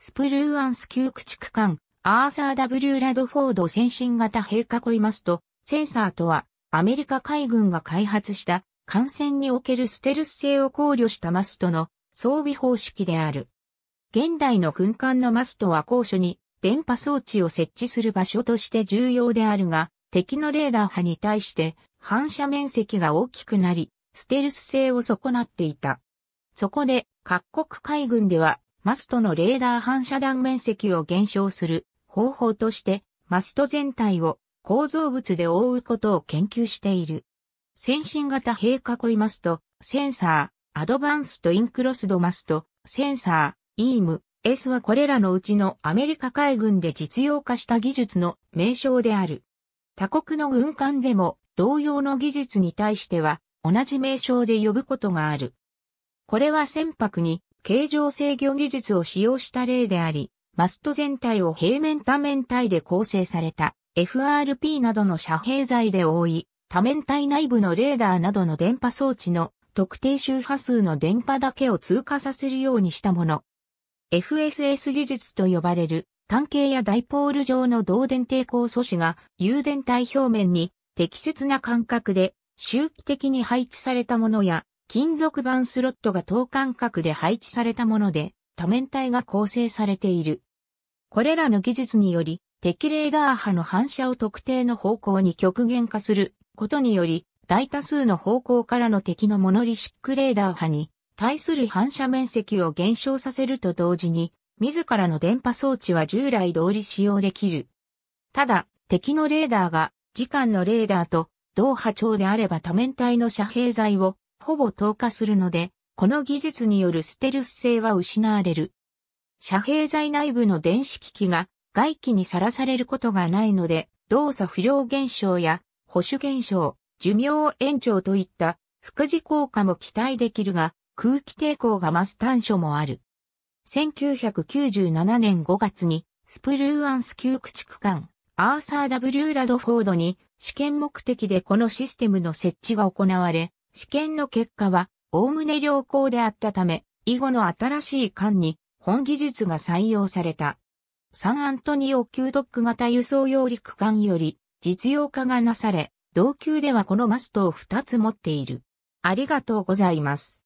スプルーアンス旧駆逐艦、アーサー W ラドフォード先進型陛下コイマスト、センサーとは、アメリカ海軍が開発した艦船におけるステルス性を考慮したマストの装備方式である。現代の軍艦のマストは高所に電波装置を設置する場所として重要であるが、敵のレーダー波に対して反射面積が大きくなり、ステルス性を損なっていた。そこで各国海軍ではマストのレーダー反射断面積を減少する方法として、マスト全体を構造物で覆うことを研究している。先進型平囲いマスト、センサー、アドバンストインクロスドマスト、センサー、イーム、S はこれらのうちのアメリカ海軍で実用化した技術の名称である。他国の軍艦でも同様の技術に対しては同じ名称で呼ぶことがある。これは船舶に形状制御技術を使用した例であり、マスト全体を平面多面体で構成された FRP などの遮蔽材で覆い、多面体内部のレーダーなどの電波装置の特定周波数の電波だけを通過させるようにしたもの。FSS 技術と呼ばれる単形やダイポール上の導電抵抗素子が誘電体表面に適切な間隔で周期的に配置されたものや金属板スロットが等間隔で配置されたもので、多面体が構成されている。これらの技術により、敵レーダー波の反射を特定の方向に極限化することにより、大多数の方向からの敵のモノリシックレーダー波に対する反射面積を減少させると同時に、自らの電波装置は従来通り使用できる。ただ、敵のレーダーが時間のレーダーと同波長であれば多面体の遮蔽材をほぼ透過するので、この技術によるステルス性は失われる。遮蔽剤内部の電子機器が外気にさらされることがないので、動作不良現象や保守現象、寿命延長といった副次効果も期待できるが、空気抵抗が増す短所もある。1997年5月に、スプルーアンス旧駆逐艦、アーサー W ラドフォードに試験目的でこのシステムの設置が行われ、試験の結果は、おおむね良好であったため、以後の新しい艦に本技術が採用された。サンアントニオ級特区型輸送用陸艦より実用化がなされ、同級ではこのマストを2つ持っている。ありがとうございます。